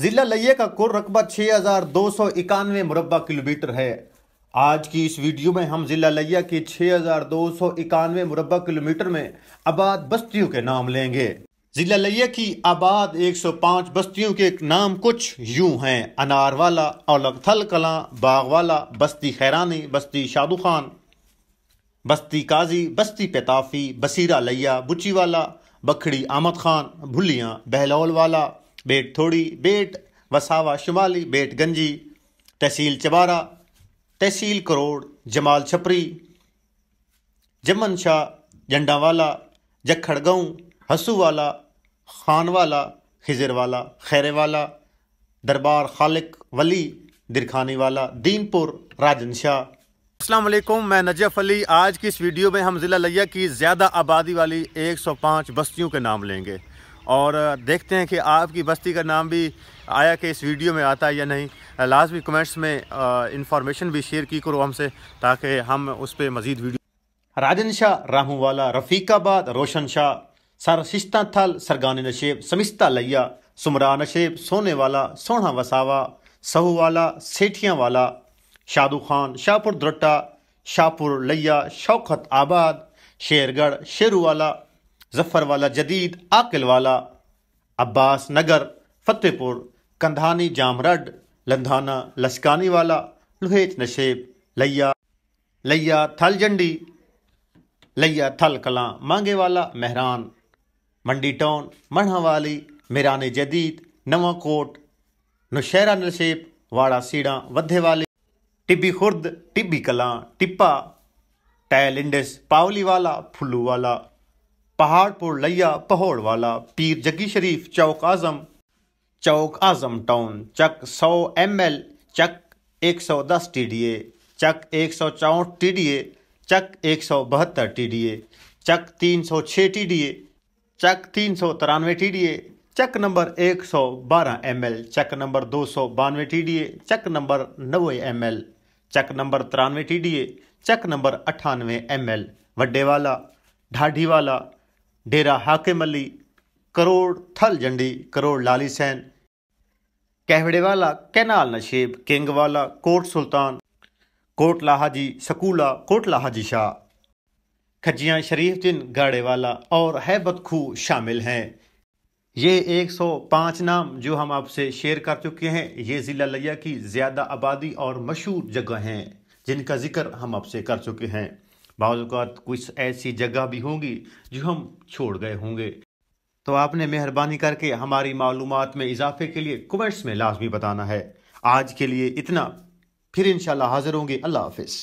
जिला लइये का कुल रकबा छः हजार दो सौ इक्यानवे मुरबा किलोमीटर है आज की इस वीडियो में हम जिला लिया के छः हजार दो सौ इक्यानवे मुरबा किलोमीटर में आबाद बस्तियों के नाम लेंगे जिला लइया की आबाद 105 बस्तियों के नाम कुछ यूं हैं अनारवाला औलकथल कला बागवाला बस्ती खैरानी बस्ती शादु खान बस्ती काजी बस्ती पेताफी बसीरा लैया बुचीवाला बखड़ी आमद खान भुलियाँ बहलौल वाला बेट थोड़ी बेट वसावा शुमाली बेट गंजी तहसील चबारा तहसील करोड़ जमाल छपरी जमन शाह जंडावाला जखड़ गाँव हंसूवाला खानवाला खिजरवाला खैरेवाला दरबार खालिक वली दिरखानी वाला दीनपुर राजन शाह असलकुम मैं नजफ़ अली आज की इस वीडियो में हम ज़िला लिया की ज़्यादा आबादी वाली 105 बस्तियों के नाम लेंगे और देखते हैं कि आपकी बस्ती का नाम भी आया कि इस वीडियो में आता है या नहीं लाजमी कमेंट्स में इंफॉर्मेशन भी शेयर की करो हमसे ताकि हम उस पर मज़ीद वीडियो राजन शाह राहू वाला रफ़ीकाबाद रोशन शाह सरशिश्ता थल सरगान नशेब समिस्ता लैया सुमरा नशेब सोने वाला सोना वसावा सहू वाला सेठिया वाला शादू खान शाहपुर द्रट्टा शाहपुर लैया शौकत आबाद शेरगढ़ शेरू वाला जफ़र वाला जदीद आकिल वाला अब्बास नगर फतेहपुर कंधानी जामरड लंधाना लश्कानी वाला लुहेत नशेब लैया लैया थल जंडी लैया थल Kalan Mange Wala Mehran Mandi town Manhwali Miran Jadid Nawakot Nowshera Nashaib Wara Sira Wadhe Wali Tibbi Khurd Tibbi Kalan Tippa tail Indus Pauli Wala Phullu Wala Paharpur Layyah Wala Pir Jaggi Sharif Chowk Azam Chowk Azam town Chak 100 M L Chak 110 TDA Chak एक सौ डी टीडीए चक एक सौ बहत्तर टीडीए चक 306 टीडीए चक तीन सौ तिरानवे TDA Chak number 112 ML Chak number दो सौ बानवे टीडीए चक नंबर नब्बे एमएल चक नंबर तिरानवे टीडीए चक नंबर अट्ठानवे एमएल ढाढ़ी वाला डेरा हाकिम अली करोड़ थल जंडी करोड़ लाली सैन वाला कैनाल नशेब वाला कोट सुल्तान कोट लाहाजी सकूला कोट लाहाजी शाह खजिया शरीफ गाड़े वाला और हैबत खू शामिल हैं ये 105 नाम जो हम आपसे शेयर कर चुके हैं ये ज़िला लिया की ज़्यादा आबादी और मशहूर जगह हैं जिनका जिक्र हम आपसे कर चुके हैं बाज कुछ ऐसी जगह भी होंगी जो हम छोड़ गए होंगे तो आपने मेहरबानी करके हमारी मालूम में इजाफे के लिए कमेंट्स में लाजमी बताना है आज के लिए इतना फिर इनशाला हाज़िर होंगे अल्लाह हाफिज़